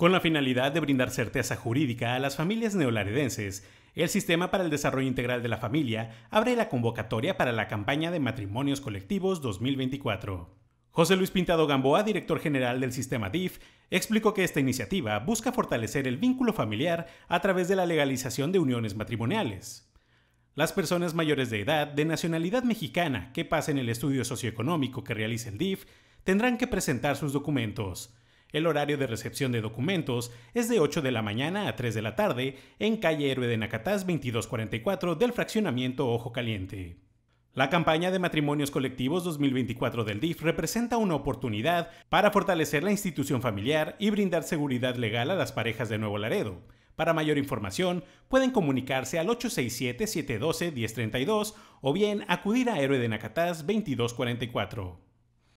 Con la finalidad de brindar certeza jurídica a las familias neolaredenses, el Sistema para el Desarrollo Integral de la Familia abre la convocatoria para la campaña de matrimonios colectivos 2024. José Luis Pintado Gamboa, director general del sistema DIF, explicó que esta iniciativa busca fortalecer el vínculo familiar a través de la legalización de uniones matrimoniales. Las personas mayores de edad de nacionalidad mexicana que pasen el estudio socioeconómico que realiza el DIF tendrán que presentar sus documentos, el horario de recepción de documentos es de 8 de la mañana a 3 de la tarde en calle Héroe de Nacatás 2244 del fraccionamiento Ojo Caliente. La campaña de matrimonios colectivos 2024 del DIF representa una oportunidad para fortalecer la institución familiar y brindar seguridad legal a las parejas de Nuevo Laredo. Para mayor información, pueden comunicarse al 867-712-1032 o bien acudir a Héroe de Nacatás 2244.